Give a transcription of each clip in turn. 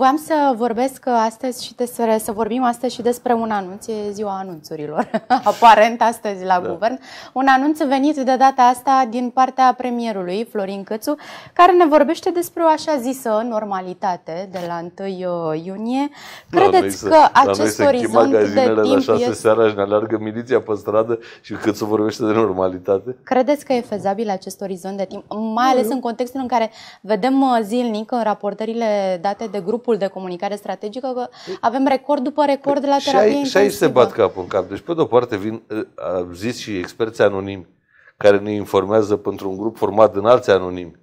Voiam să vorbesc astăzi și despre, să vorbim astăzi și despre un anunț, e ziua anunțurilor, aparent astăzi la da. guvern. Un anunț venit de data asta din partea premierului Florin Cățu, care ne vorbește despre o așa zisă normalitate de la 1 uh, iunie. Da, Credeți la că să, acest la orizont de timp la 6 este... seara și ne alargă miliția pe stradă și Cățu vorbește de normalitate? Credeți că e fezabil acest orizont de timp, mai ales în contextul în care vedem uh, zilnic în raportările date de grupul grupul de comunicare strategică, că avem record după record la terapie și ai, intensivă. Și aici se bat capul în cap. Deci, pe de-o parte, vin, ă, am zis și experți anonimi care ne informează pentru un grup format din alți anonimi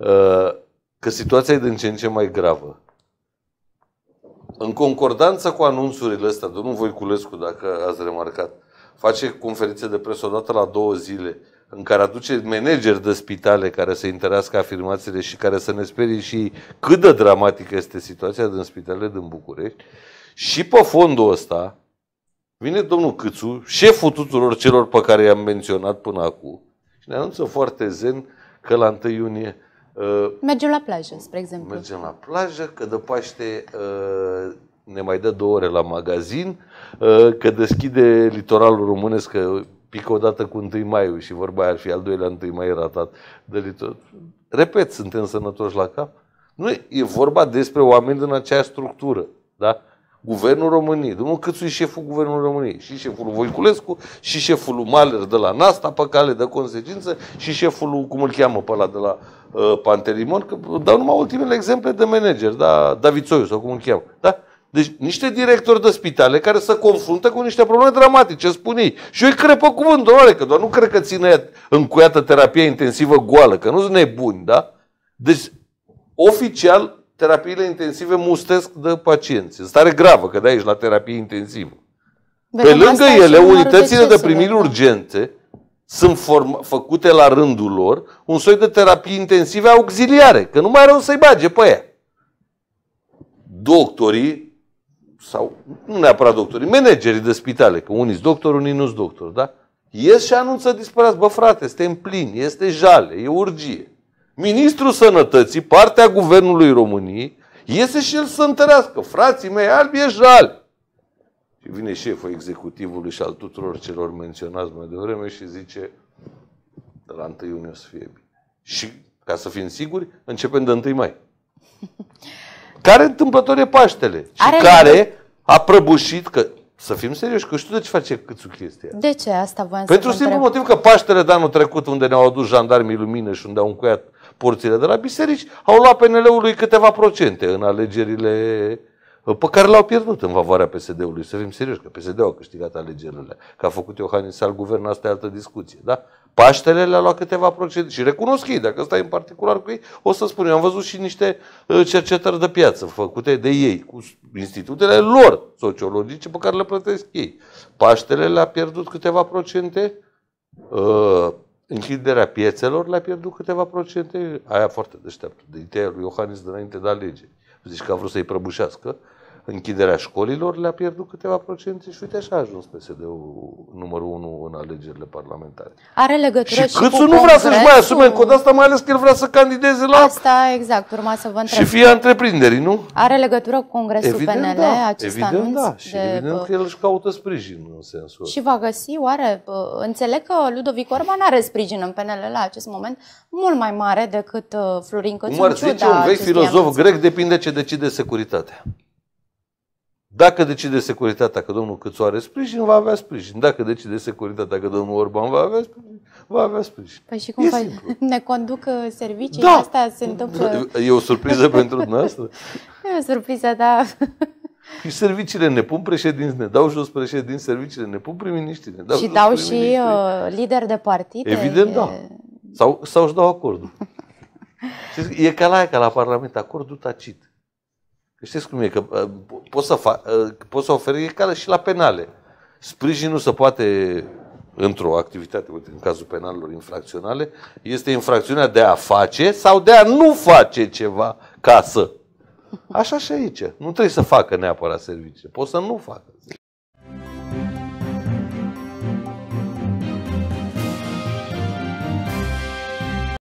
ă, că situația e din ce în ce mai gravă. În concordanță cu anunțurile astea, domnul Voiculescu, dacă ați remarcat, face conferințe de presă odată la două zile în care aduce manageri de spitale care să interească afirmațiile și care să ne sperie și cât de dramatică este situația din spitalele din București. Și pe fondul ăsta vine domnul Câțu, șeful tuturor celor pe care i-am menționat până acum, și ne anunță foarte zen că la 1 iunie uh, mergem la plajă, spre exemplu. Mergem la plajă, că de Paște uh, ne mai dă două ore la magazin, uh, că deschide litoralul românesc, că pică odată cu 1 mai și vorba ar fi al doilea 1 mai ratat. tot. repet, suntem sănătoși la cap? Nu, e vorba despre oameni din aceeași structură. Da? Guvernul României. Domnul Câțu e șeful Guvernului României. Și șeful Voiculescu, și șeful lui Maler de la Nasta, pe cale de consecință, și șeful lui, cum îl cheamă pe ăla de la uh, Pantelimon, că dau numai ultimele exemple de manager, da? David Soiu sau cum îl cheamă. Da? Deci niște directori de spitale care se confruntă cu niște probleme dramatice, spun ei. Și eu îi cred pe cuvânt, doamne, că doar nu cred că ține încuiată terapia intensivă goală, că nu sunt nebuni, da? Deci, oficial, terapiile intensive mustesc de pacienți. În stare gravă, că de aici la terapie intensivă. Pe lângă ele, unitățile de primiri urgente sunt form- făcute la rândul lor un soi de terapii intensive auxiliare, că nu mai are să-i bage pe ea. Doctorii sau nu neapărat doctorii, managerii de spitale, că unii sunt doctori, unii nu sunt doctori, da? Ies și anunță disperați, bă frate, în plin, este jale, e urgie. Ministrul Sănătății, partea Guvernului României, iese și el să întărească. Frații mei, albi e jale. Și vine șeful executivului și al tuturor celor menționați mai devreme și zice de la 1 iunie o să fie bine. Și, ca să fim siguri, începem de 1 mai. care întâmplător e Paștele și Are care a prăbușit, că să fim serioși, că știu de ce face Câțu chestia. De ce? Asta voiam Pentru să simplu motiv că Paștele de anul trecut, unde ne-au adus jandarmii lumină și unde au încuiat porțile de la biserici, au luat PNL-ului câteva procente în alegerile uh, pe care l-au pierdut în favoarea PSD-ului. Să fim serioși, că PSD-ul a câștigat alegerile. Că a făcut Iohannis al guvern, asta e altă discuție. Da? Paștele le-a luat câteva procente și recunosc ei, dacă stai în particular cu ei, o să spun, eu am văzut și niște uh, cercetări de piață făcute de ei, cu institutele lor sociologice pe care le plătesc ei. Paștele le-a pierdut câteva procente, uh, închiderea piețelor le-a pierdut câteva procente, aia foarte deșteaptă, de ideea lui Iohannis de înainte de Zici că a vrut să-i prăbușească, închiderea școlilor, le-a pierdut câteva procente și uite așa a ajuns PSD-ul numărul unu în alegerile parlamentare. Are legătură și, și Câțu nu vrea să-și mai asume încă o dată, mai ales că el vrea să candideze la... Asta, exact, urma să vă întreb. Și fie întreprinderii, nu? Are legătură cu Congresul evident, PNL, da, acest evident, anunț? Da. Și de... evident că el își caută sprijin în sensul Și va găsi, oare, înțeleg că Ludovic Orban are sprijin în PNL la acest moment mult mai mare decât uh, Florin Cățu. Cum ar zice un vechi filozof grec, depinde ce decide securitatea. Dacă decide securitatea că domnul Cățu are sprijin, va avea sprijin. Dacă decide securitatea că domnul Orban va avea sprijin, va avea sprijin. Păi și cum faci? ne conduc uh, serviciile da. astea? Se întâmplă... E o surpriză pentru dumneavoastră? E o surpriză, da. Și serviciile ne pun președinți, ne dau jos președinți, serviciile ne pun priminiști, Ne dau și dau și uh, lideri de partide. Evident, e... da. Sau, sau își dau acordul. e ca la aia, ca la Parlament, acordul tacit știți cum e, că uh, poți să, fa- uh, poți să oferi care și la penale. Sprijinul se poate într-o activitate, uite, în cazul penalelor infracționale, este infracțiunea de a face sau de a nu face ceva ca să. Așa și aici. Nu trebuie să facă neapărat servicii. Poți să nu facă.